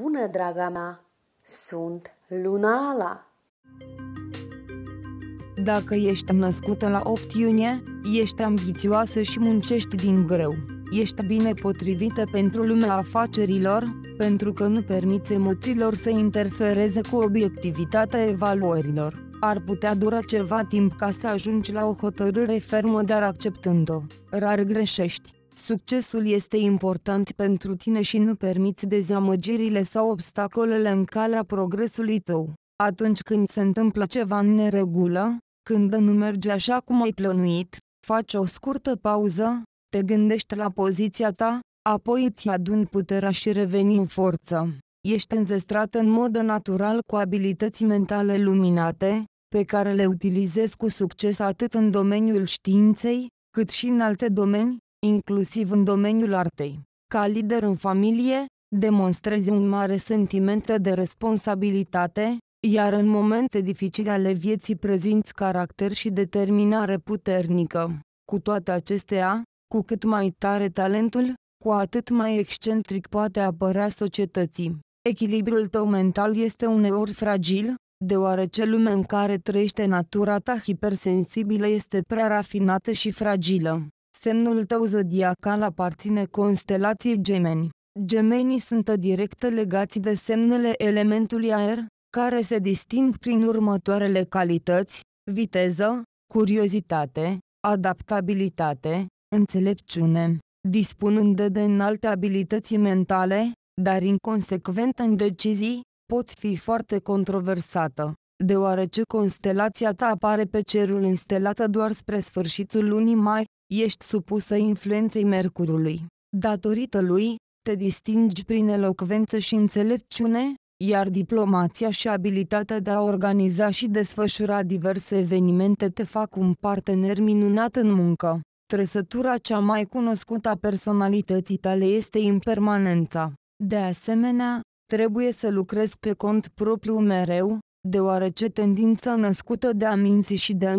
bună, draga mea! Sunt Lunala! Dacă ești născută la 8 iunie, ești ambițioasă și muncești din greu. Ești bine potrivită pentru lumea afacerilor, pentru că nu permiți emoțiilor să interfereze cu obiectivitatea evaluărilor. Ar putea dura ceva timp ca să ajungi la o hotărâre fermă, dar acceptând-o, rar greșești. Succesul este important pentru tine și nu permiți dezamăgirile sau obstacolele în calea progresului tău. Atunci când se întâmplă ceva în neregulă, când nu merge așa cum ai plănuit, faci o scurtă pauză, te gândești la poziția ta, apoi îți aduni puterea și reveni în forță. Ești înzestrat în mod natural cu abilități mentale luminate, pe care le utilizezi cu succes atât în domeniul științei, cât și în alte domenii, inclusiv în domeniul artei. Ca lider în familie, demonstrezi un mare sentiment de responsabilitate, iar în momente dificile ale vieții prezinți caracter și determinare puternică. Cu toate acestea, cu cât mai tare talentul, cu atât mai excentric poate apărea societății. Echilibrul tău mental este uneori fragil, deoarece lumea în care trăiește natura ta hipersensibilă este prea rafinată și fragilă. Semnul tău zodiacal aparține constelației gemeni. Gemenii sunt direct legați de semnele elementului aer, care se disting prin următoarele calități, viteză, curiozitate, adaptabilitate, înțelepciune, dispunând de înalte abilități mentale, dar inconsecvent în decizii, poți fi foarte controversată, deoarece constelația ta apare pe cerul înstelată doar spre sfârșitul lunii mai, ești supusă influenței Mercurului. Datorită lui, te distingi prin elocvență și înțelepciune, iar diplomația și abilitatea de a organiza și desfășura diverse evenimente te fac un partener minunat în muncă. Trăsătura cea mai cunoscută a personalității tale este impermanența. De asemenea, trebuie să lucrezi pe cont propriu mereu, deoarece tendința născută de a minți și de a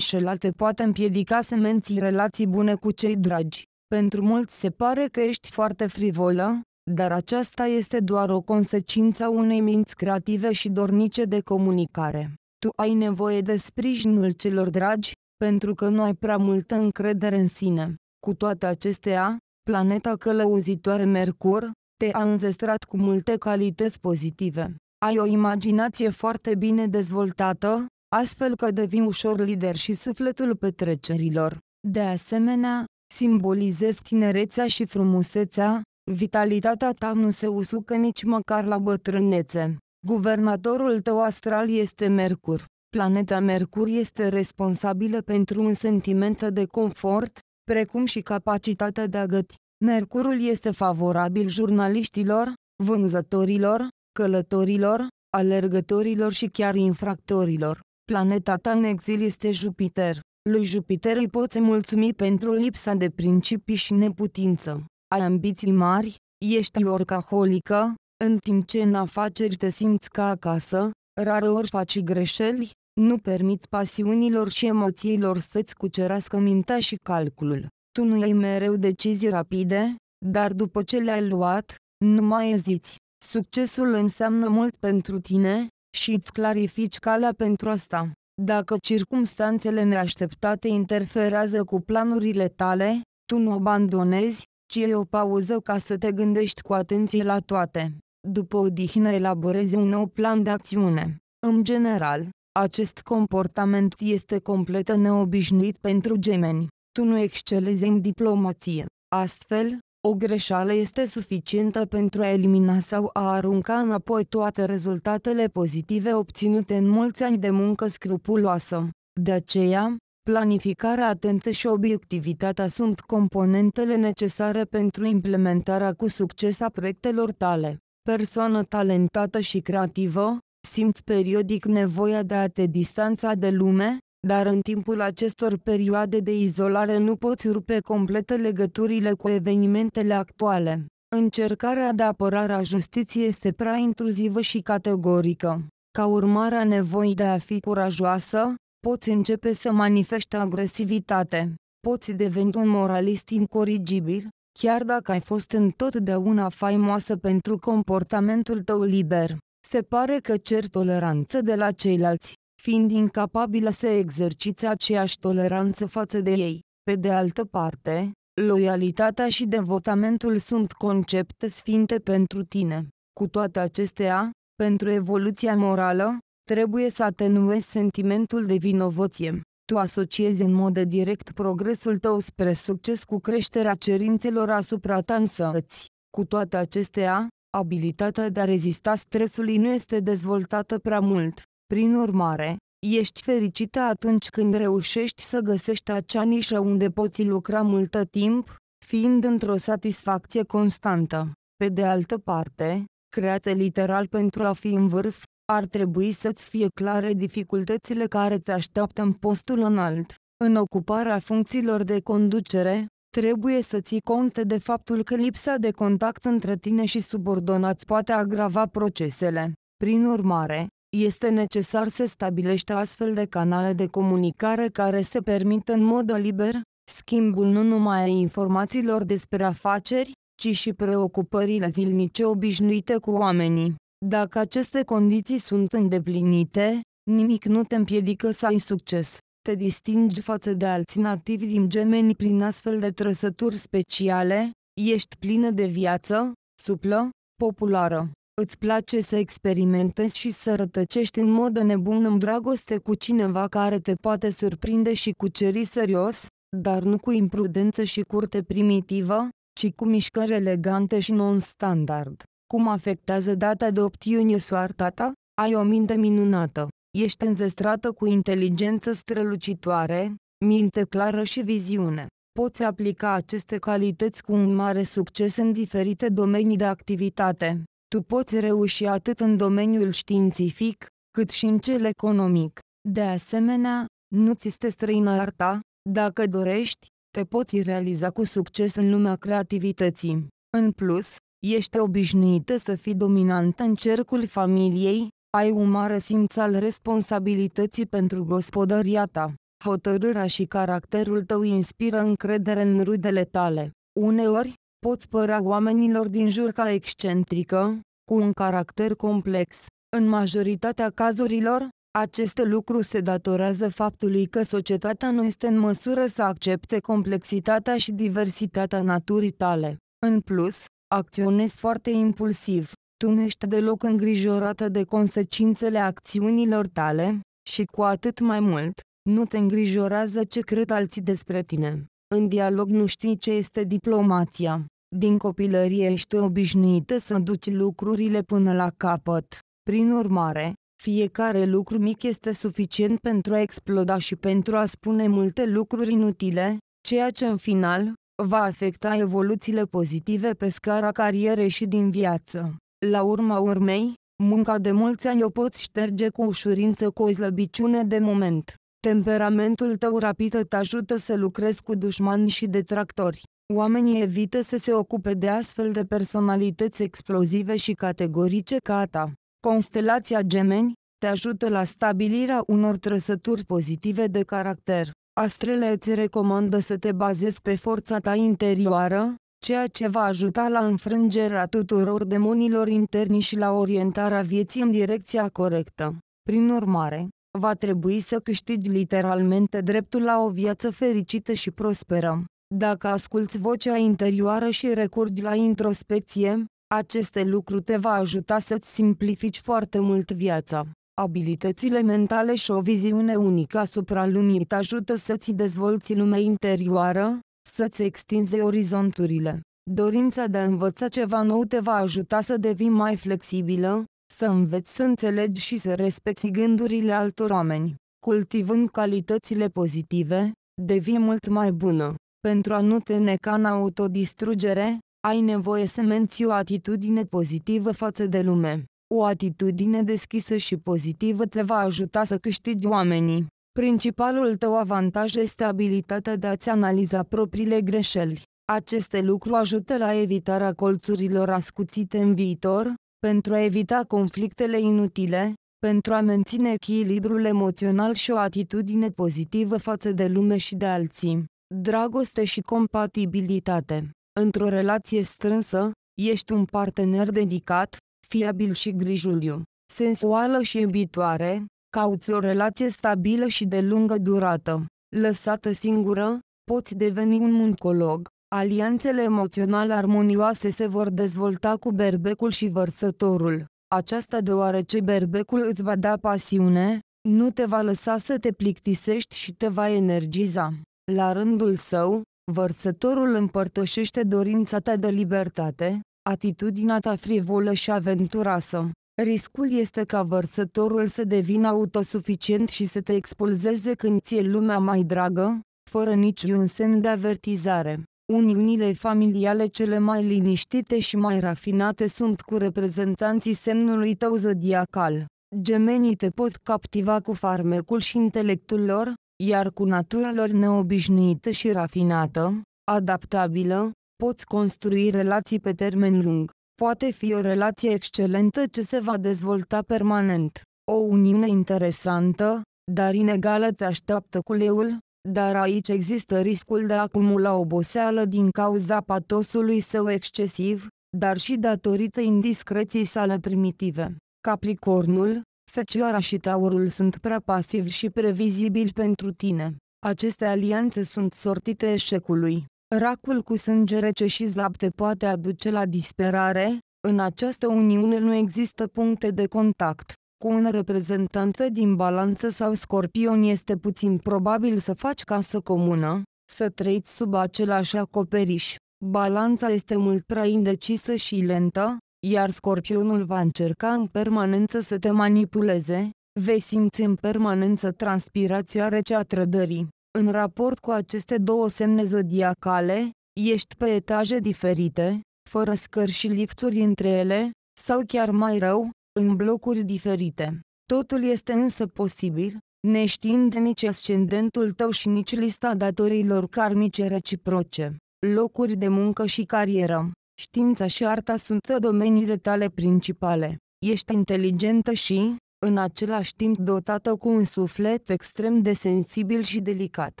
poate împiedica să menții relații bune cu cei dragi. Pentru mulți se pare că ești foarte frivolă, dar aceasta este doar o consecință a unei minți creative și dornice de comunicare. Tu ai nevoie de sprijinul celor dragi, pentru că nu ai prea multă încredere în sine. Cu toate acestea, planeta călăuzitoare Mercur te-a înzestrat cu multe calități pozitive ai o imaginație foarte bine dezvoltată, astfel că devii ușor lider și sufletul petrecerilor. De asemenea, simbolizezi tinerețea și frumusețea, vitalitatea ta nu se usucă nici măcar la bătrânețe. Guvernatorul tău astral este Mercur. Planeta Mercur este responsabilă pentru un sentiment de confort, precum și capacitatea de a găti. Mercurul este favorabil jurnaliștilor, vânzătorilor, călătorilor, alergătorilor și chiar infractorilor. Planeta ta în exil este Jupiter. Lui Jupiter îi poți mulțumi pentru lipsa de principii și neputință. Ai ambiții mari, ești orcaholică, în timp ce în afaceri te simți ca acasă, rareori faci greșeli, nu permiți pasiunilor și emoțiilor să-ți cucerească mintea și calculul. Tu nu iei mereu decizii rapide, dar după ce le-ai luat, nu mai eziți. Succesul înseamnă mult pentru tine și îți clarifici calea pentru asta. Dacă circumstanțele neașteptate interferează cu planurile tale, tu nu abandonezi, ci e o pauză ca să te gândești cu atenție la toate. După odihnă elaborezi un nou plan de acțiune. În general, acest comportament este complet neobișnuit pentru gemeni. Tu nu excelezi în diplomație. Astfel, o greșeală este suficientă pentru a elimina sau a arunca înapoi toate rezultatele pozitive obținute în mulți ani de muncă scrupuloasă. De aceea, planificarea atentă și obiectivitatea sunt componentele necesare pentru implementarea cu succes a proiectelor tale. Persoană talentată și creativă, simți periodic nevoia de a te distanța de lume, dar în timpul acestor perioade de izolare nu poți rupe complet legăturile cu evenimentele actuale. Încercarea de apărare a justiției este prea intruzivă și categorică. Ca urmare a nevoii de a fi curajoasă, poți începe să manifeste agresivitate. Poți deveni un moralist incorrigibil, chiar dacă ai fost întotdeauna faimoasă pentru comportamentul tău liber. Se pare că cer toleranță de la ceilalți fiind incapabilă să exercite aceeași toleranță față de ei. Pe de altă parte, loialitatea și devotamentul sunt concepte sfinte pentru tine. Cu toate acestea, pentru evoluția morală, trebuie să atenuezi sentimentul de vinovăție. Tu asociezi în mod direct progresul tău spre succes cu creșterea cerințelor asupra ta însăți. Cu toate acestea, abilitatea de a rezista stresului nu este dezvoltată prea mult. Prin urmare, ești fericită atunci când reușești să găsești acea nișă unde poți lucra multă timp, fiind într-o satisfacție constantă. Pe de altă parte, create literal pentru a fi în vârf, ar trebui să-ți fie clare dificultățile care te așteaptă în postul înalt. În ocuparea funcțiilor de conducere, trebuie să ții cont de faptul că lipsa de contact între tine și subordonați poate agrava procesele. Prin urmare, este necesar să stabilește astfel de canale de comunicare care să permită în mod liber schimbul nu numai a informațiilor despre afaceri, ci și preocupările zilnice obișnuite cu oamenii. Dacă aceste condiții sunt îndeplinite, nimic nu te împiedică să ai succes. Te distingi față de alții nativi din gemeni prin astfel de trăsături speciale, ești plină de viață, suplă, populară. Îți place să experimentezi și să rătăcești în mod nebun în dragoste cu cineva care te poate surprinde și cuceri serios, dar nu cu imprudență și curte primitivă, ci cu mișcări elegante și non-standard. Cum afectează data de 8 iunie soarta ta? Ai o minte minunată. Ești înzestrată cu inteligență strălucitoare, minte clară și viziune. Poți aplica aceste calități cu un mare succes în diferite domenii de activitate tu poți reuși atât în domeniul științific, cât și în cel economic. De asemenea, nu ți este străină arta, dacă dorești, te poți realiza cu succes în lumea creativității. În plus, ești obișnuită să fii dominantă în cercul familiei, ai un mare simț al responsabilității pentru gospodăria ta. Hotărârea și caracterul tău inspiră încredere în rudele tale. Uneori, pot părea oamenilor din jur ca excentrică, cu un caracter complex. În majoritatea cazurilor, acest lucru se datorează faptului că societatea nu este în măsură să accepte complexitatea și diversitatea naturii tale. În plus, acționezi foarte impulsiv, tu nu ești deloc îngrijorată de consecințele acțiunilor tale, și cu atât mai mult, nu te îngrijorează ce cred alții despre tine. În dialog nu știi ce este diplomația. Din copilărie ești obișnuită să duci lucrurile până la capăt. Prin urmare, fiecare lucru mic este suficient pentru a exploda și pentru a spune multe lucruri inutile, ceea ce în final va afecta evoluțiile pozitive pe scara carierei și din viață. La urma urmei, munca de mulți ani o poți șterge cu ușurință cu o slăbiciune de moment. Temperamentul tău rapid te ajută să lucrezi cu dușmani și detractori. Oamenii evită să se ocupe de astfel de personalități explozive și categorice ca a ta. Constelația Gemeni te ajută la stabilirea unor trăsături pozitive de caracter. Astrele îți recomandă să te bazezi pe forța ta interioară, ceea ce va ajuta la înfrângerea tuturor demonilor interni și la orientarea vieții în direcția corectă. Prin urmare, va trebui să câștigi literalmente dreptul la o viață fericită și prosperă. Dacă asculți vocea interioară și recurgi la introspecție, aceste lucruri te va ajuta să-ți simplifici foarte mult viața. Abilitățile mentale și o viziune unică asupra lumii te ajută să-ți dezvolți lumea interioară, să-ți extinzi orizonturile. Dorința de a învăța ceva nou te va ajuta să devii mai flexibilă, să înveți să înțelegi și să respecti gândurile altor oameni. Cultivând calitățile pozitive, devii mult mai bună. Pentru a nu te neca în autodistrugere, ai nevoie să menții o atitudine pozitivă față de lume. O atitudine deschisă și pozitivă te va ajuta să câștigi oamenii. Principalul tău avantaj este abilitatea de a-ți analiza propriile greșeli. Aceste lucruri ajută la evitarea colțurilor ascuțite în viitor, pentru a evita conflictele inutile, pentru a menține echilibrul emoțional și o atitudine pozitivă față de lume și de alții. Dragoste și compatibilitate. Într-o relație strânsă, ești un partener dedicat, fiabil și grijuliu, sensuală și iubitoare, cauți o relație stabilă și de lungă durată. Lăsată singură, poți deveni un muncolog, Alianțele emoționale armonioase se vor dezvolta cu berbecul și vărsătorul. Aceasta deoarece berbecul îți va da pasiune, nu te va lăsa să te plictisești și te va energiza. La rândul său, vărsătorul împărtășește dorința ta de libertate, atitudinea ta frivolă și aventuroasă. Riscul este ca vărsătorul să devină autosuficient și să te expulzeze când ți-e lumea mai dragă, fără niciun semn de avertizare. Uniunile familiale cele mai liniștite și mai rafinate sunt cu reprezentanții semnului tău zodiacal. Gemenii te pot captiva cu farmecul și intelectul lor, iar cu natura lor neobișnuită și rafinată, adaptabilă, poți construi relații pe termen lung. Poate fi o relație excelentă ce se va dezvolta permanent. O uniune interesantă, dar inegală te așteaptă cu leul, dar aici există riscul de a acumula oboseală din cauza patosului său excesiv, dar și datorită indiscreției sale primitive. Capricornul, Fecioara și Taurul sunt prea pasivi și previzibili pentru tine. Aceste alianțe sunt sortite eșecului. Racul cu sânge rece și slab te poate aduce la disperare, în această uniune nu există puncte de contact cu un reprezentant din balanță sau scorpion este puțin probabil să faci casă comună, să trăiți sub același acoperiș. Balanța este mult prea indecisă și lentă, iar scorpionul va încerca în permanență să te manipuleze, vei simți în permanență transpirația rece a trădării. În raport cu aceste două semne zodiacale, ești pe etaje diferite, fără scări și lifturi între ele, sau chiar mai rău, în blocuri diferite. Totul este însă posibil, neștiind nici ascendentul tău și nici lista datorilor karmice reciproce, locuri de muncă și carieră. Știința și arta sunt domeniile tale principale. Ești inteligentă și, în același timp dotată cu un suflet extrem de sensibil și delicat.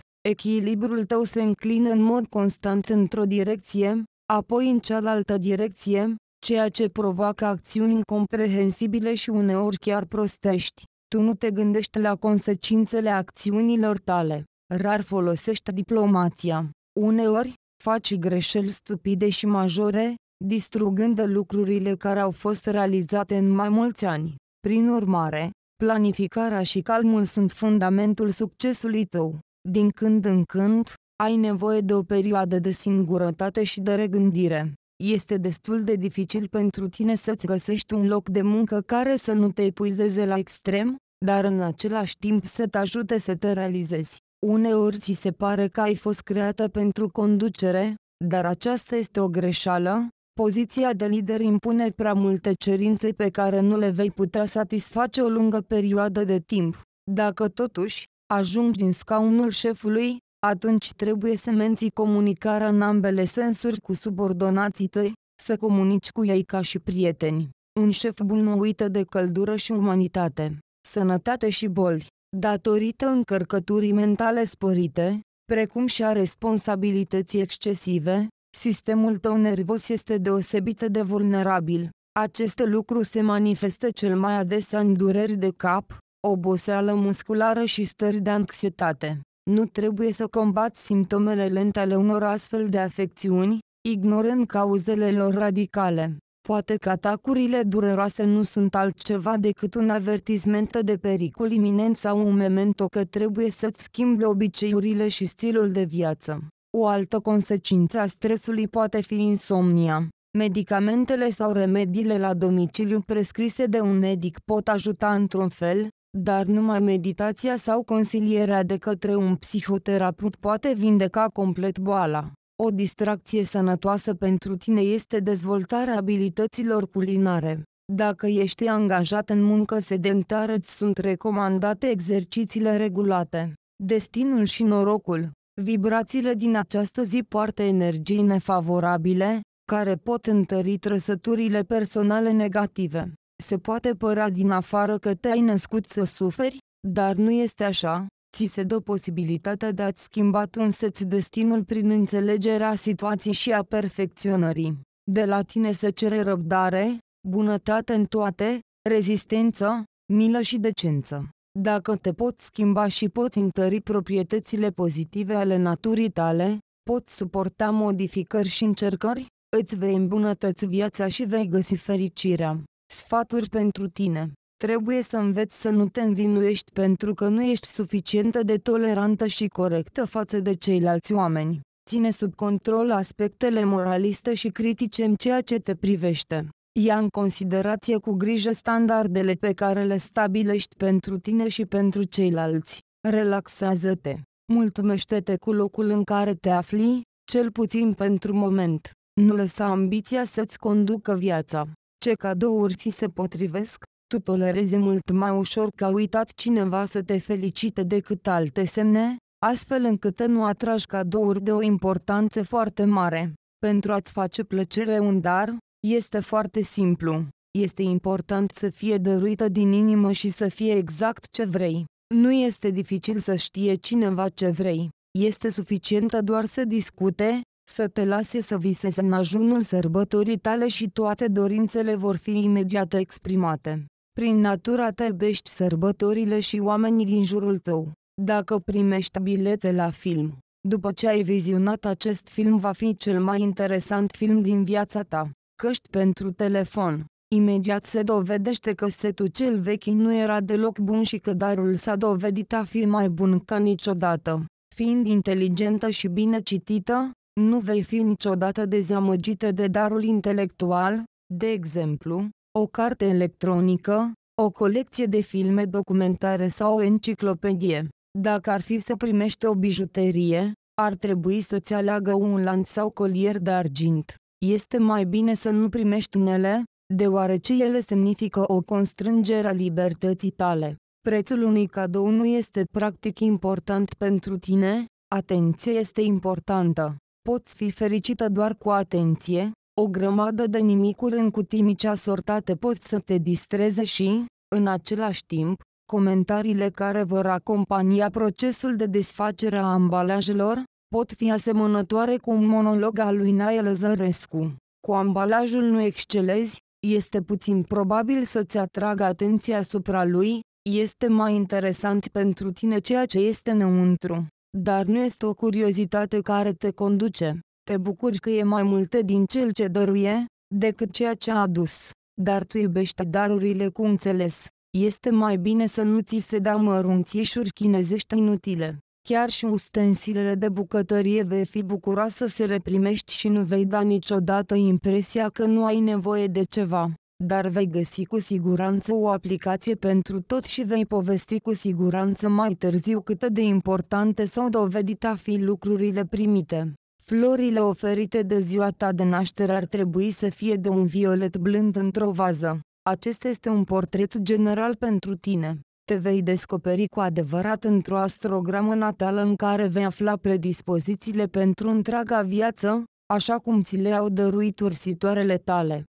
Echilibrul tău se înclină în mod constant într-o direcție, apoi în cealaltă direcție, ceea ce provoacă acțiuni incomprehensibile și uneori chiar prostești. Tu nu te gândești la consecințele acțiunilor tale, rar folosești diplomația. Uneori, faci greșeli stupide și majore, distrugând lucrurile care au fost realizate în mai mulți ani. Prin urmare, planificarea și calmul sunt fundamentul succesului tău. Din când în când, ai nevoie de o perioadă de singurătate și de regândire este destul de dificil pentru tine să-ți găsești un loc de muncă care să nu te epuizeze la extrem, dar în același timp să te ajute să te realizezi. Uneori ți se pare că ai fost creată pentru conducere, dar aceasta este o greșeală. Poziția de lider impune prea multe cerințe pe care nu le vei putea satisface o lungă perioadă de timp. Dacă totuși, ajungi în scaunul șefului, atunci trebuie să menții comunicarea în ambele sensuri cu subordonații tăi, să comunici cu ei ca și prieteni. Un șef bun nu uită de căldură și umanitate, sănătate și boli, datorită încărcăturii mentale sporite, precum și a responsabilității excesive, sistemul tău nervos este deosebit de vulnerabil. Acest lucru se manifestă cel mai adesea în dureri de cap, oboseală musculară și stări de anxietate. Nu trebuie să combați simptomele lente ale unor astfel de afecțiuni, ignorând cauzele lor radicale. Poate că atacurile dureroase nu sunt altceva decât un avertisment de pericol iminent sau un memento că trebuie să-ți schimbi obiceiurile și stilul de viață. O altă consecință a stresului poate fi insomnia. Medicamentele sau remediile la domiciliu prescrise de un medic pot ajuta într-un fel, dar numai meditația sau consilierea de către un psihoterapeut poate vindeca complet boala. O distracție sănătoasă pentru tine este dezvoltarea abilităților culinare. Dacă ești angajat în muncă sedentară, îți sunt recomandate exercițiile regulate. Destinul și norocul. Vibrațiile din această zi poartă energii nefavorabile, care pot întări trăsăturile personale negative. Se poate părea din afară că te-ai născut să suferi, dar nu este așa, ți se dă posibilitatea de a-ți schimba tu înseți destinul prin înțelegerea situației și a perfecționării. De la tine se cere răbdare, bunătate în toate, rezistență, milă și decență. Dacă te poți schimba și poți întări proprietățile pozitive ale naturii tale, poți suporta modificări și încercări, îți vei îmbunătăți viața și vei găsi fericirea. Sfaturi pentru tine. Trebuie să înveți să nu te învinuiești pentru că nu ești suficientă de tolerantă și corectă față de ceilalți oameni. Ține sub control aspectele moraliste și critice în ceea ce te privește. Ia în considerație cu grijă standardele pe care le stabilești pentru tine și pentru ceilalți. Relaxează-te. Mulțumește-te cu locul în care te afli, cel puțin pentru moment. Nu lăsa ambiția să-ți conducă viața. Ce cadouri ți se potrivesc? Tu tolerezi mult mai ușor că a uitat cineva să te felicite decât alte semne, astfel încât nu atragi cadouri de o importanță foarte mare. Pentru a-ți face plăcere un dar, este foarte simplu. Este important să fie dăruită din inimă și să fie exact ce vrei. Nu este dificil să știe cineva ce vrei. Este suficientă doar să discute, să te lase să visezi în ajunul sărbătorii tale și toate dorințele vor fi imediat exprimate. Prin natura ta iubești sărbătorile și oamenii din jurul tău. Dacă primești bilete la film, după ce ai vizionat acest film va fi cel mai interesant film din viața ta. Căști pentru telefon. Imediat se dovedește că setul cel vechi nu era deloc bun și că darul s-a dovedit a fi mai bun ca niciodată. Fiind inteligentă și bine citită, nu vei fi niciodată dezamăgită de darul intelectual, de exemplu, o carte electronică, o colecție de filme documentare sau o enciclopedie. Dacă ar fi să primești o bijuterie, ar trebui să-ți aleagă un lanț sau colier de argint. Este mai bine să nu primești unele, deoarece ele semnifică o constrângere a libertății tale. Prețul unui cadou nu este practic important pentru tine, atenție este importantă. Poți fi fericită doar cu atenție, o grămadă de nimicuri în cutii mici asortate pot să te distreze și, în același timp, comentariile care vor acompania procesul de desfacere a ambalajelor, pot fi asemănătoare cu un monolog al lui Nael Zărescu. Cu ambalajul nu excelezi, este puțin probabil să-ți atragă atenția asupra lui, este mai interesant pentru tine ceea ce este înăuntru dar nu este o curiozitate care te conduce. Te bucuri că e mai multe din cel ce dăruie, decât ceea ce a adus, dar tu iubești darurile cu înțeles. Este mai bine să nu ți se dea mărunțișuri chinezești inutile. Chiar și ustensilele de bucătărie vei fi bucuroasă să le primești și nu vei da niciodată impresia că nu ai nevoie de ceva dar vei găsi cu siguranță o aplicație pentru tot și vei povesti cu siguranță mai târziu cât de importante s-au dovedit a fi lucrurile primite. Florile oferite de ziua ta de naștere ar trebui să fie de un violet blând într-o vază. Acesta este un portret general pentru tine. Te vei descoperi cu adevărat într-o astrogramă natală în care vei afla predispozițiile pentru întreaga viață, așa cum ți le-au dăruit ursitoarele tale.